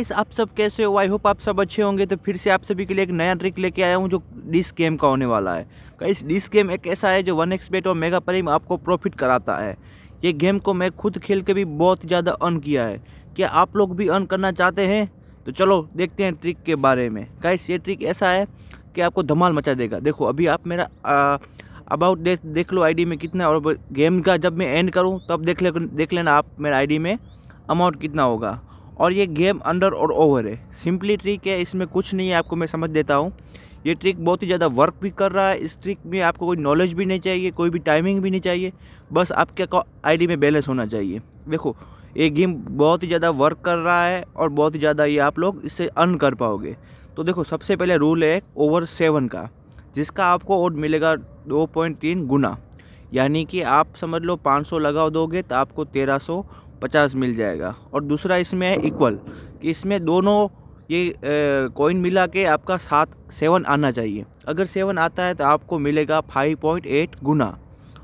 इस आप सब कैसे हो आई होप आप सब अच्छे होंगे तो फिर से आप सभी के लिए एक नया ट्रिक लेके आया हूँ जो डिस गेम का होने वाला है इस डिस गेम एक ऐसा है जो वन एक्स बेट और मेगा परिम आपको प्रॉफिट कराता है ये गेम को मैं खुद खेल के भी बहुत ज़्यादा अर्न किया है क्या आप लोग भी अर्न करना चाहते हैं तो चलो देखते हैं ट्रिक के बारे में गाइस ये ट्रिक ऐसा है कि आपको धमाल मचा देगा देखो अभी आप मेरा अबाउट देख देख लो आईडी में कितना और गेम का जब मैं एंड करूँ तब देख ले देख लेना आप मेरा आईडी में अमाउंट कितना होगा और ये गेम अंडर और ओवर है सिंपली ट्रिक है इसमें कुछ नहीं है आपको मैं समझ देता हूँ ये ट्रिक बहुत ही ज़्यादा वर्क भी कर रहा है इस ट्रिक में आपको कोई नॉलेज भी नहीं चाहिए कोई भी टाइमिंग भी नहीं चाहिए बस आपके आईडी में बैलेंस होना चाहिए देखो ये गेम बहुत ही ज़्यादा वर्क कर रहा है और बहुत ही ज़्यादा ये आप लोग इससे अर्न कर पाओगे तो देखो सबसे पहले रूल है ओवर सेवन का जिसका आपको ओड मिलेगा दो पॉइंट तीन गुना यानी कि आप समझ लो पाँच लगा दोगे तो आपको तेरह पचास मिल जाएगा और दूसरा इसमें है इक्वल कि इसमें दोनों ये कॉइन मिला के आपका सात सेवन आना चाहिए अगर सेवन आता है तो आपको मिलेगा फाइव पॉइंट एट गुना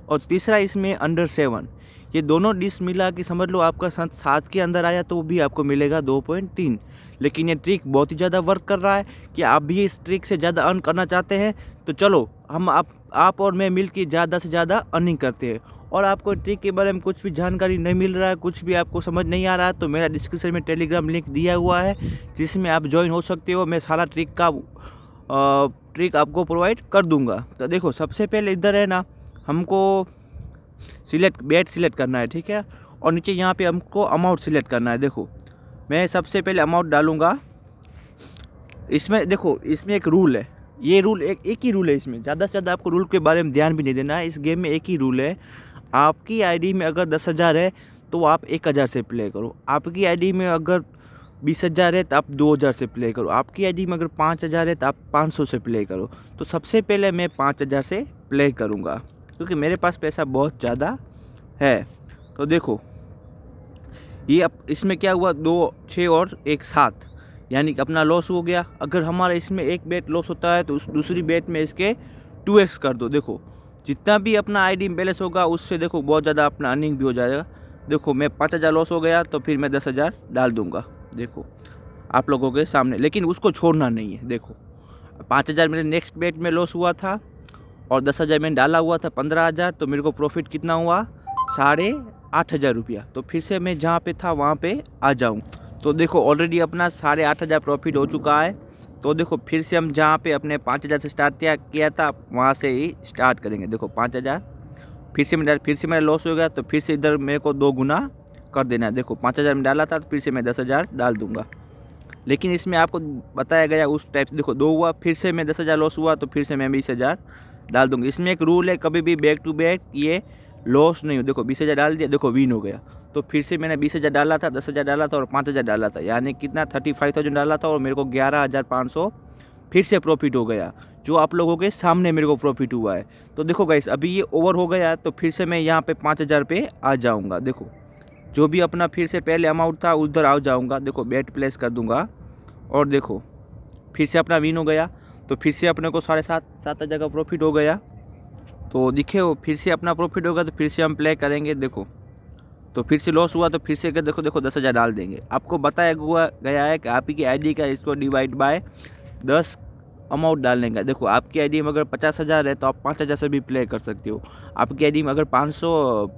और तीसरा इसमें अंडर सेवन ये दोनों डिश मिला के समझ लो आपका सात सात के अंदर आया तो भी आपको मिलेगा दो पॉइंट तीन लेकिन ये ट्रिक बहुत ही ज़्यादा वर्क कर रहा है कि आप भी इस ट्रिक से ज़्यादा अर्न करना चाहते हैं तो चलो हम आप आप और मैं मिल ज़्यादा से ज़्यादा अर्निंग करते हैं और आपको ट्रिक के बारे में कुछ भी जानकारी नहीं मिल रहा है कुछ भी आपको समझ नहीं आ रहा है तो मेरा डिस्क्रिप्शन में टेलीग्राम लिंक दिया हुआ है जिसमें आप ज्वाइन हो सकते हो मैं सारा ट्रिक का ट्रिक आपको प्रोवाइड कर दूंगा तो देखो सबसे पहले इधर है ना हमको सिलेक्ट बेड सिलेक्ट करना है ठीक है और नीचे यहाँ पे हमको अमाउंट सिलेक्ट करना है देखो मैं सबसे पहले अमाउंट डालूँगा इसमें देखो इसमें एक रूल है ये रूल एक एक ही रूल है इसमें ज़्यादा से ज़्यादा आपको रूल के बारे में ध्यान भी नहीं देना है इस गेम में एक ही रूल है आपकी आईडी में अगर दस हज़ार है तो आप एक हज़ार से प्ले करो आपकी आईडी में अगर बीस हज़ार है तो आप दो हज़ार से प्ले करो आपकी आईडी में अगर पाँच हज़ार है तो आप पाँच सौ से प्ले करो तो सबसे पहले मैं पाँच हज़ार से प्ले करूँगा क्योंकि मेरे पास पैसा बहुत ज़्यादा है तो देखो ये अब इसमें क्या हुआ दो छः और एक सात यानी कि अपना लॉस हो गया अगर हमारा इसमें एक बेट लॉस होता है तो उस दूसरी बेट में इसके टू एक्स कर दो देखो जितना भी अपना आई डी बैलेंस होगा उससे देखो बहुत ज़्यादा अपना अर्निंग भी हो जाएगा देखो मैं पाँच हज़ार लॉस हो गया तो फिर मैं दस हज़ार डाल दूँगा देखो आप लोगों के सामने लेकिन उसको छोड़ना नहीं है देखो पाँच हज़ार मेरे नेक्स्ट बेट में लॉस हुआ था और दस हज़ार मैंने डाला हुआ था पंद्रह हज़ार तो मेरे को प्रॉफिट कितना हुआ साढ़े आठ हज़ार रुपया तो फिर से मैं जहाँ पे था वहाँ पे आ जाऊँ तो देखो ऑलरेडी अपना साढ़े आठ हज़ार प्रॉफिट हो चुका है तो देखो फिर से हम जहाँ पे अपने पाँच हज़ार से स्टार्ट किया था वहाँ से ही स्टार्ट करेंगे देखो पाँच हज़ार फिर से मैं डाल फिर से मेरा लॉस हो गया तो फिर से इधर मेरे को दो गुना कर देना है देखो पाँच हज़ार में डाला था तो फिर से मैं दस हज़ार डाल दूंगा लेकिन इसमें आपको बताया गया उस टाइप से देखो दो हुआ फिर से मैं दस हज़ार लॉस हुआ तो फिर से मैं बीस हज़ार डाल दूँगा इसमें एक रूल है कभी भी बैक टू बैक ये लॉस नहीं हो देखो बीस हज़ार डाल दिया देखो विन हो गया तो फिर से मैंने बीस हज़ार डाला था दस हज़ार डाला था और पाँच हज़ार डाला था यानी कितना थर्टी फाइव थाउजेंड डाला था और मेरे को ग्यारह हज़ार पाँच सौ फिर से प्रॉफिट हो गया जो आप लोगों के सामने मेरे को प्रॉफिट हुआ है तो देखो गाइस अभी ये ओवर हो गया तो फिर से मैं यहाँ पे पाँच हज़ार पे आ जाऊँगा देखो जो भी अपना फिर से पहले अमाउंट था उधर आ जाऊँगा देखो बैट प्लेस कर दूँगा और देखो फिर से अपना विन हो गया तो फिर से अपने को साढ़े सात सात हज़ार का प्रॉफिट हो गया तो दिखे वो फिर से अपना प्रॉफिट होगा तो फिर से हम प्ले करेंगे देखो तो फिर से लॉस हुआ तो फिर से देखो देखो दस हज़ार डाल देंगे आपको बताया हुआ गया है कि आपकी आई डी आईडी का इसको डिवाइड बाय दस अमाउंट डालने का देखो आपकी आईडी में अगर पचास हज़ार है तो आप पाँच हज़ार से भी प्ले कर सकते हो आपकी आईडी में अगर पाँच सौ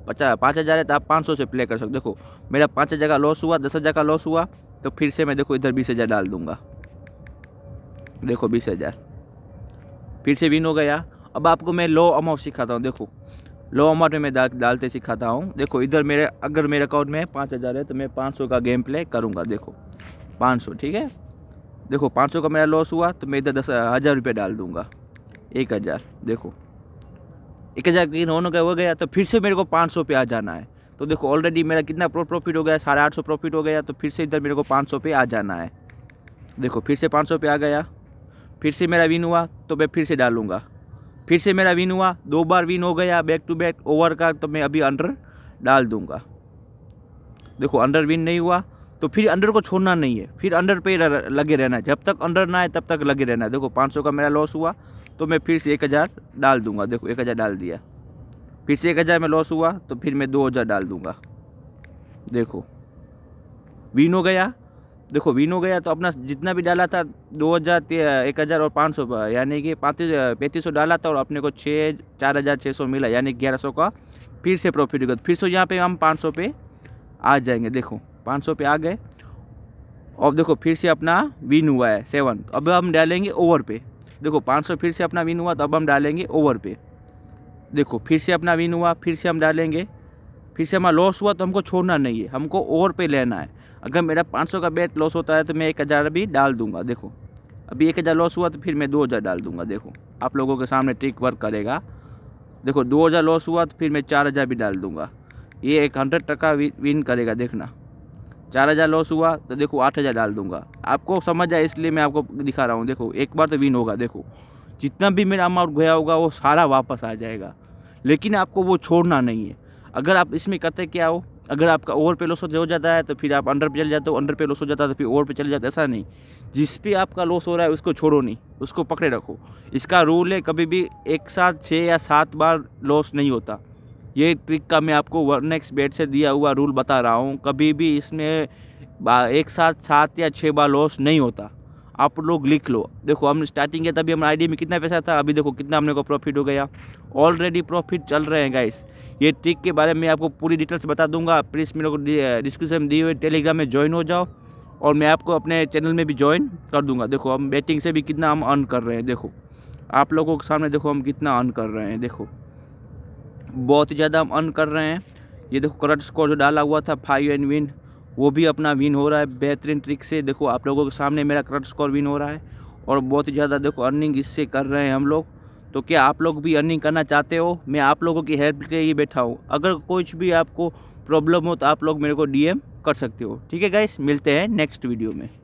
पचास पाँच हज़ार है तो आप पाँच सौ से प्ले कर सकते हो देखो मेरा पाँच हज़ार का लॉस हुआ दस हज़ार का लॉस हुआ तो फिर से मैं देखो इधर बीस हज़ार डाल दूँगा देखो बीस हज़ार फिर से विन हो गया अब आपको मैं लो अमाउंट सिखाता हूँ देखो लो अमाउंट में मैं डाल डालते सिखाता हूँ देखो इधर मेरे अगर मेरे अकाउंट में पाँच हज़ार है तो मैं पाँच सौ का गेम प्ले करूँगा देखो पाँच सौ ठीक है देखो पाँच सौ का मेरा लॉस हुआ तो मैं इधर दस हज़ार रुपये डाल दूँगा एक हज़ार देखो एक हज़ार गेन होने का हो गया तो फिर से मेरे को पाँच सौ पे आ जाना है तो देखो ऑलरेडी मेरा कितना प्रॉफिट हो गया साढ़े आठ सौ प्रॉफिट हो गया तो फिर से इधर मेरे को पाँच सौ पे आ जाना है देखो फिर से पाँच सौ पे आ गया फिर से मेरा विन हुआ तो मैं फिर से डालूँगा फिर से मेरा विन हुआ दो बार विन हो गया बैक टू बैक ओवर का तो मैं अभी अंडर डाल दूंगा देखो अंडर विन नहीं हुआ तो फिर अंडर को छोड़ना नहीं है फिर अंडर पे लगे रहना है जब तक अंडर ना आए तब तक लगे रहना है देखो 500 का मेरा लॉस हुआ तो मैं फिर से एक हज़ार डाल दूंगा देखो एक हज़ार डाल दिया फिर से एक हज़ार में लॉस हुआ तो फिर मैं दो हज़ार डाल दूंगा देखो विन हो गया देखो विन हो गया तो अपना जितना भी डाला था दो हज़ार एक हज़ार और पाँच सौ यानी कि पैंतीस पैंतीस सौ डाला था और अपने को छः चार हज़ार छः सौ मिला यानी ग्यारह सौ का फिर से प्रॉफिट हो फिर से यहाँ पे हम पाँच सौ पे आ जाएंगे देखो पाँच सौ पे आ गए अब देखो फिर से अपना विन हुआ है सेवन अब हम डालेंगे ओवर पे देखो पाँच सौ फिर से अपना विन हुआ तो अब हम डालेंगे ओवर पे देखो फिर से अपना विन हुआ फिर से हम डालेंगे फिर से हमारा लॉस हुआ तो हमको छोड़ना नहीं है हमको ओवर पे लेना है अगर मेरा 500 का बेट लॉस होता है तो मैं एक हज़ार भी डाल दूंगा देखो अभी एक हज़ार लॉस हुआ तो फिर मैं दो हज़ार डाल दूंगा देखो आप लोगों के सामने ट्रिक वर्क करेगा देखो दो हज़ार लॉस हुआ तो फिर मैं चार हज़ार भी डाल दूंगा ये एक हंड्रेड टका विन करेगा देखना चार हज़ार लॉस हुआ तो देखो आठ हज़ार डाल दूंगा आपको समझ आए इसलिए मैं आपको दिखा रहा हूँ देखो एक बार तो विन होगा देखो जितना भी मेरा अमाउंट गया होगा वो सारा वापस आ जाएगा लेकिन आपको वो छोड़ना नहीं है अगर आप इसमें करते क्या हो अगर आपका ओवर पे लॉस हो जाता है तो फिर आप अंडर पे चले जाते हो अंडर पे लॉस हो जाता है तो फिर ओवर पे चले जाते ऐसा नहीं जिस पे आपका लॉस हो रहा है उसको छोड़ो नहीं उसको पकड़े रखो इसका रूल है कभी भी एक साथ छः या सात बार लॉस नहीं होता ये ट्रिक का मैं आपको वन एक्स बेट से दिया हुआ रूल बता रहा हूँ कभी भी इसमें एक साथ सात या छः बार लॉस नहीं होता आप लोग लिख लो देखो हम स्टार्टिंग किया तभी हमारा आईडी में कितना पैसा था अभी देखो कितना हमने को प्रॉफिट हो गया ऑलरेडी प्रॉफिट चल रहे हैं गाइस ये ट्रिक के बारे में आपको पूरी डिटेल्स बता दूंगा प्लीज़ मेरे को डिस्क्रिप्शन दिए हुए टेलीग्राम में ज्वाइन हो जाओ और मैं आपको अपने चैनल में भी ज्वाइन कर दूंगा देखो हम बैटिंग से भी कितना हम अर्न कर रहे हैं देखो आप लोगों के सामने देखो हम कितना अर्न कर रहे हैं देखो बहुत ही ज़्यादा हम अर्न कर रहे हैं ये देखो करंट स्कोर जो डाला हुआ था फाइव एंड विन वो भी अपना विन हो रहा है बेहतरीन ट्रिक से देखो आप लोगों के सामने मेरा करंट स्कोर विन हो रहा है और बहुत ही ज़्यादा देखो अर्निंग इससे कर रहे हैं हम लोग तो क्या आप लोग भी अर्निंग करना चाहते हो मैं आप लोगों की हेल्प के लिए बैठा हूँ अगर कुछ भी आपको प्रॉब्लम हो तो आप लोग मेरे को डीएम कर सकते हो ठीक है गाइस मिलते हैं नेक्स्ट वीडियो में